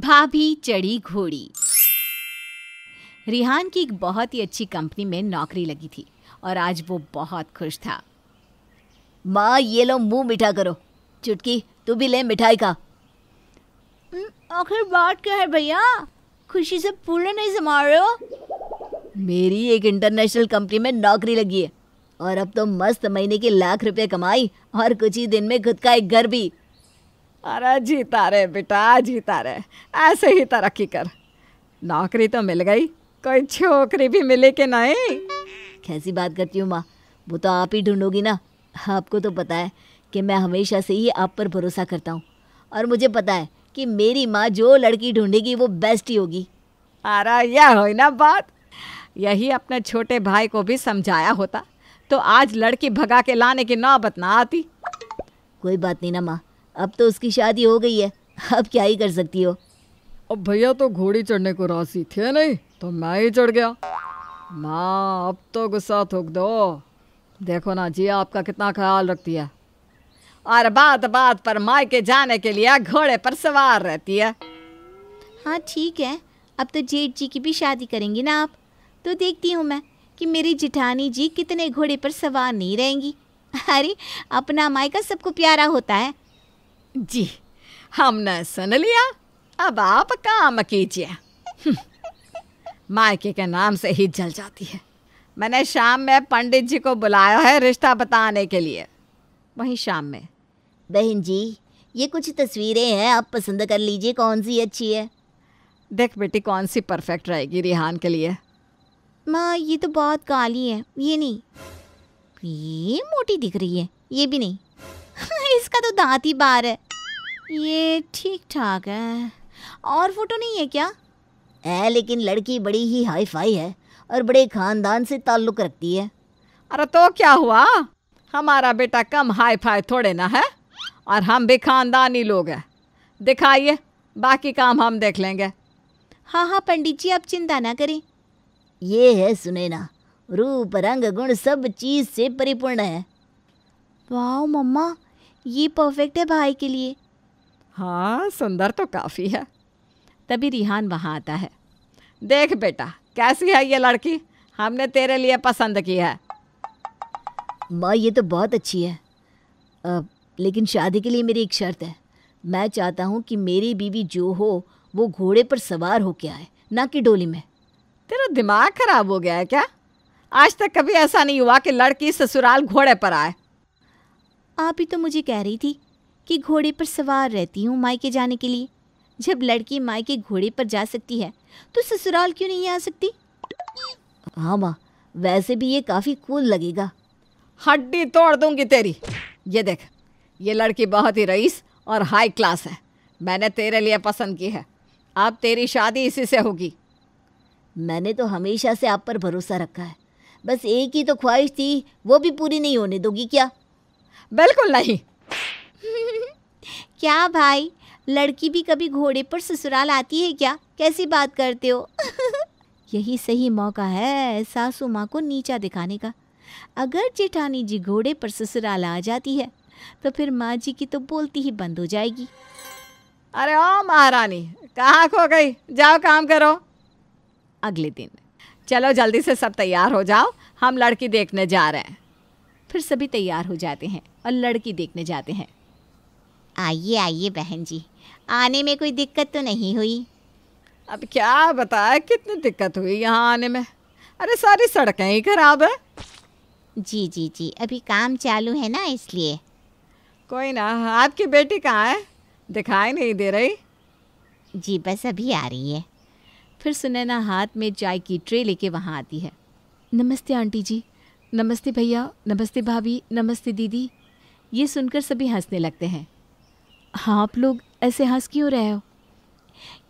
भाभी चढ़ी घोड़ी रिहान की एक बहुत ही अच्छी कंपनी में नौकरी लगी थी और आज वो बहुत खुश था माँ ये लो मुंह मीठा करो चुटकी तू भी ले मिठाई का आखिर बात क्या है भैया खुशी से पूरे नहीं समा रहे हो मेरी एक इंटरनेशनल कंपनी में नौकरी लगी है और अब तो मस्त महीने के लाख रुपए कमाई और कुछ ही दिन में खुद का एक घर भी अरे जीता रे बेटा जीता रे ऐसे ही तरक्की कर नौकरी तो मिल गई कोई छोकरी भी मिले कि नहीं कैसी बात करती हूँ माँ वो तो आप ही ढूंढोगी ना आपको तो पता है कि मैं हमेशा से ही आप पर भरोसा करता हूँ और मुझे पता है कि मेरी माँ जो लड़की ढूंढेगी वो बेस्ट ही होगी अरे यह हो ना बात यही अपने छोटे भाई को भी समझाया होता तो आज लड़की भगा के लाने की नौबत ना आती कोई बात नहीं ना माँ अब तो उसकी शादी हो गई है अब क्या ही कर सकती हो अब भैया तो घोड़ी चढ़ने को राशि थे नहीं तो मैं ही चढ़ गया माँ अब तो गुस्सा थोक दो देखो ना जी आपका कितना ख्याल रखती है और बात बात पर मायके जाने के लिए घोड़े पर सवार रहती है हाँ ठीक है अब तो जेठ जी की भी शादी करेंगी ना आप तो देखती हूँ मैं कि मेरी जिठानी जी कितने घोड़े पर सवार नहीं रहेंगी अरे अपना मायका सबको प्यारा होता है जी हमने सुन लिया अब आप काम कीजिए हम्म। मायके के नाम से ही जल जाती है मैंने शाम में पंडित जी को बुलाया है रिश्ता बताने के लिए वहीं शाम में बहन जी ये कुछ तस्वीरें हैं आप पसंद कर लीजिए कौन सी अच्छी है देख बेटी कौन सी परफेक्ट रहेगी रिहान के लिए माँ ये तो बहुत काली है ये नहीं ये मोटी दिख रही है ये भी नहीं इसका तो दांत ही बार है ये ठीक ठाक है और फोटो नहीं है क्या है लेकिन लड़की बड़ी ही हाई फाई है और बड़े खानदान से ताल्लुक रखती है अरे तो क्या हुआ हमारा बेटा कम हाई फाई थोड़े ना है और हम भी खानदानी लोग हैं दिखाइए बाकी काम हम देख लेंगे हाँ हाँ पंडित जी आप चिंता ना करें ये है सुनेना रूप रंग गुण सब चीज से परिपूर्ण है वाह मम्मा ये परफेक्ट है भाई के लिए हाँ सुंदर तो काफ़ी है तभी रिहान वहाँ आता है देख बेटा कैसी है ये लड़की हमने तेरे लिए पसंद की है माँ ये तो बहुत अच्छी है आ, लेकिन शादी के लिए मेरी एक शर्त है मैं चाहता हूँ कि मेरी बीवी जो हो वो घोड़े पर सवार होके आए ना कि डोली में तेरा दिमाग खराब हो गया है क्या आज तक कभी ऐसा नहीं हुआ कि लड़की ससुराल घोड़े पर आए आप ही तो मुझे कह रही थी कि घोड़े पर सवार रहती हूँ मायके जाने के लिए जब लड़की मायके घोड़े पर जा सकती है तो ससुराल क्यों नहीं आ सकती हाँ माँ वैसे भी ये काफ़ी कूल लगेगा हड्डी तोड़ दूंगी तेरी ये देख ये लड़की बहुत ही रईस और हाई क्लास है मैंने तेरे लिए पसंद की है अब तेरी शादी इसी से होगी मैंने तो हमेशा से आप पर भरोसा रखा है बस एक ही तो ख्वाहिश थी वो भी पूरी नहीं होने दोगी क्या बिल्कुल नहीं क्या भाई लड़की भी कभी घोड़े पर ससुराल आती है क्या कैसी बात करते हो यही सही मौका है सासू माँ को नीचा दिखाने का अगर जेठानी जी घोड़े पर ससुराल आ जाती है तो फिर माँ जी की तो बोलती ही बंद हो जाएगी अरे ओ महारानी कहाँ खो गई जाओ काम करो अगले दिन चलो जल्दी से सब तैयार हो जाओ हम लड़की देखने जा रहे हैं फिर सभी तैयार हो जाते हैं और लड़की देखने जाते हैं आइए आइए बहन जी आने में कोई दिक्कत तो नहीं हुई अब क्या बताया कितनी दिक्कत हुई यहाँ आने में अरे सारी सड़कें ही खराब है जी जी जी अभी काम चालू है ना इसलिए कोई ना आपकी बेटी कहाँ है दिखाई नहीं दे रही जी बस अभी आ रही है फिर सुनैना हाथ में चाय की ट्रे लेके वहाँ आती है नमस्ते आंटी जी नमस्ते भैया नमस्ते भाभी नमस्ते दीदी ये सुनकर सभी हंसने लगते हैं हाँ आप लोग ऐसे हंस क्यों रहे हो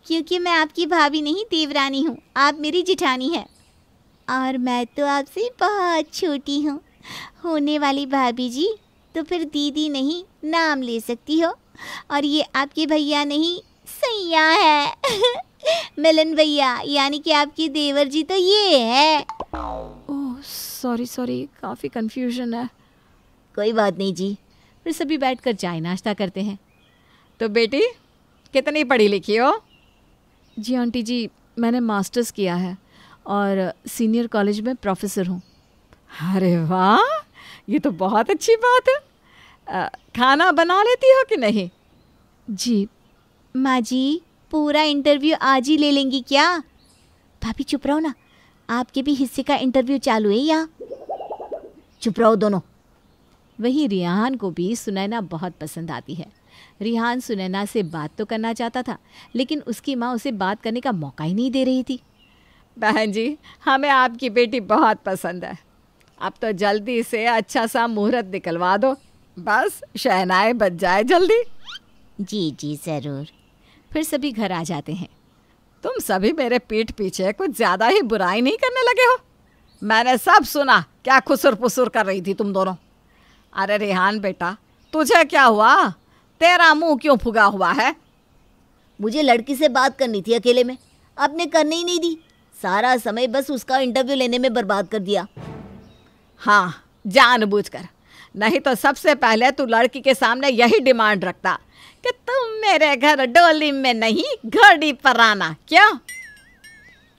क्योंकि मैं आपकी भाभी नहीं देवरानी हूँ आप मेरी जिठानी है और मैं तो आपसे बहुत छोटी हूँ होने वाली भाभी जी तो फिर दीदी नहीं नाम ले सकती हो और ये आपके भैया नहीं सैया है मिलन भैया यानी कि आपके देवर जी तो ये है ओस। सॉरी सॉरी काफ़ी कन्फ्यूजन है कोई बात नहीं जी फिर सभी बैठ कर चाय नाश्ता करते हैं तो बेटी कितनी पढ़ी लिखी हो जी आंटी जी मैंने मास्टर्स किया है और सीनियर कॉलेज में प्रोफेसर हूँ अरे वाह ये तो बहुत अच्छी बात है आ, खाना बना लेती हो कि नहीं जी माँ जी पूरा इंटरव्यू आज ही ले लेंगी क्या भाभी चुप रहो ना आपके भी हिस्से का इंटरव्यू चालू है या चुप रहो दोनों वहीं रिहान को भी सुनैना बहुत पसंद आती है रिहान सुनैना से बात तो करना चाहता था लेकिन उसकी माँ उसे बात करने का मौका ही नहीं दे रही थी बहन जी हमें आपकी बेटी बहुत पसंद है आप तो जल्दी से अच्छा सा मुहूर्त निकलवा दो बस शहनाए बच जाए जल्दी जी जी ज़रूर फिर सभी घर आ जाते हैं तुम सभी मेरे पीठ पीछे कुछ ज्यादा ही बुराई नहीं करने लगे हो मैंने सब सुना क्या खुसुर पुसुर कर रही थी तुम दोनों अरे रेहान बेटा तुझे क्या हुआ तेरा मुंह क्यों फुगा हुआ है मुझे लड़की से बात करनी थी अकेले में आपने करने ही नहीं दी सारा समय बस उसका इंटरव्यू लेने में बर्बाद कर दिया हाँ जानबूझकर नहीं तो सबसे पहले तू लड़की के सामने यही डिमांड रखता कि तुम मेरे घर डोली में नहीं घड़ी पर आना क्यों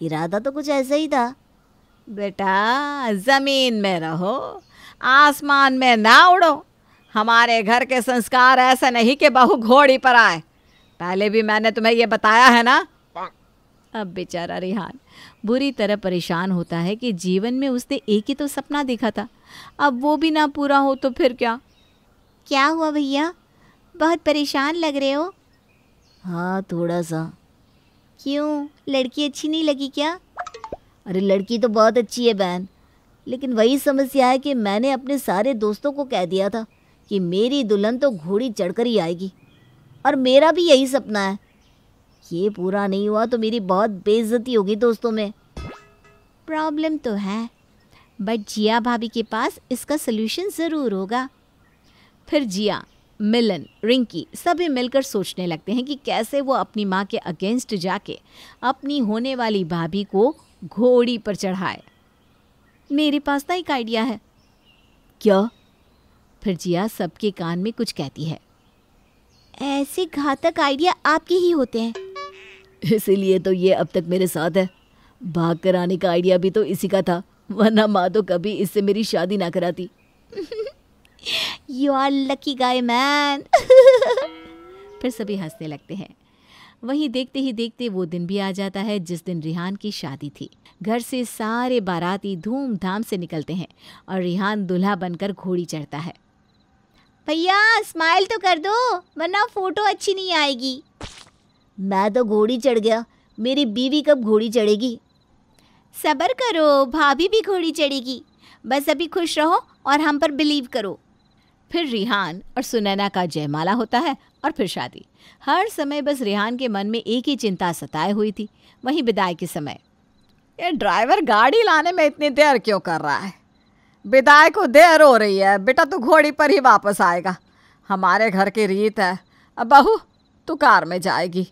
इरादा तो कुछ ऐसा ही था बेटा जमीन में रहो आसमान में ना उड़ो हमारे घर के संस्कार ऐसे नहीं कि बहू घोड़ी पर आए पहले भी मैंने तुम्हें ये बताया है ना अब बेचारा रिहान बुरी तरह परेशान होता है कि जीवन में उसने एक ही तो सपना देखा था अब वो भी ना पूरा हो तो फिर क्या क्या हुआ भैया बहुत परेशान लग रहे हो हाँ थोड़ा सा क्यों लड़की अच्छी नहीं लगी क्या अरे लड़की तो बहुत अच्छी है बहन लेकिन वही समस्या है कि मैंने अपने सारे दोस्तों को कह दिया था कि मेरी दुल्हन तो घोड़ी चढ़कर ही आएगी और मेरा भी यही सपना है ये पूरा नहीं हुआ तो मेरी बहुत बेइज्जती होगी दोस्तों में प्रॉब्लम तो है बट जिया भाभी के पास इसका सलूशन ज़रूर होगा फिर जिया मिलन रिंकी सभी मिलकर सोचने लगते हैं कि कैसे वो अपनी माँ के अगेंस्ट जाके अपनी होने वाली भाभी को घोड़ी पर चढ़ाए मेरे पास ना तो एक आइडिया है क्या फिर जिया सबके कान में कुछ कहती है ऐसे घातक आइडिया आपके ही होते हैं इसीलिए तो ये अब तक मेरे साथ है भाग कर आने का आइडिया भी तो इसी का था वरना माँ तो कभी इससे मेरी शादी ना कराती you are lucky guy man फिर सभी हंसने लगते हैं वहीं देखते ही देखते वो दिन भी आ जाता है जिस दिन रिहान की शादी थी घर से सारे बाराती धूमधाम से निकलते हैं और रिहान दूल्हा बनकर घोड़ी चढ़ता है भैया स्माइल तो कर दो वरना फोटो अच्छी नहीं आएगी मैं तो घोड़ी चढ़ गया मेरी बीवी कब घोड़ी चढ़ेगी सबर करो भाभी भी घोड़ी चढ़ेगी बस अभी खुश रहो और हम पर बिलीव करो फिर रिहान और सुनैना का जयमाला होता है और फिर शादी हर समय बस रिहान के मन में एक ही चिंता सताए हुई थी वहीं विदाई के समय ये ड्राइवर गाड़ी लाने में इतनी देर क्यों कर रहा है विदाई को देर हो रही है बेटा तू घोड़ी पर ही वापस आएगा हमारे घर की रीत है अब बहू तू कार में जाएगी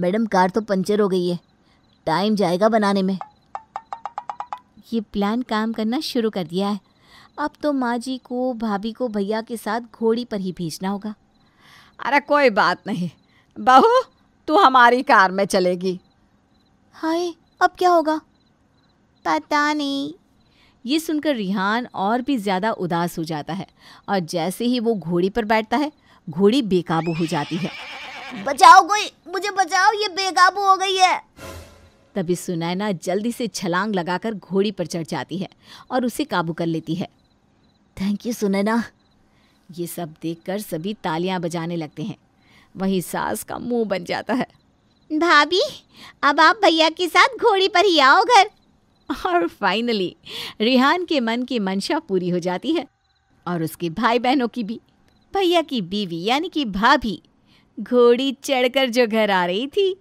मैडम कार तो पंचर हो गई है टाइम जाएगा बनाने में ये प्लान काम करना शुरू कर दिया है अब तो माँ जी को भाभी को भैया के साथ घोड़ी पर ही भेजना होगा अरे कोई बात नहीं बहू तू हमारी कार में चलेगी हाय अब क्या होगा पता नहीं ये सुनकर रिहान और भी ज़्यादा उदास हो जाता है और जैसे ही वो घोड़ी पर बैठता है घोड़ी बेकाबू हो जाती है बचाओ कोई मुझे बचाओ ये बेकाबू हो गई है तभी सुनैना जल्दी से छलांग लगाकर घोड़ी पर चढ़ जाती है और उसे काबू कर लेती है थैंक यू सुनैना ये सब देखकर सभी तालियां बजाने लगते हैं वहीं सास का मुंह बन जाता है भाभी अब आप भैया के साथ घोड़ी पर ही आओ घर और फाइनली रिहान के मन की मंशा पूरी हो जाती है और उसके भाई बहनों की भी भैया की बीवी यानी कि भाभी घोड़ी चढ़कर जो घर आ रही थी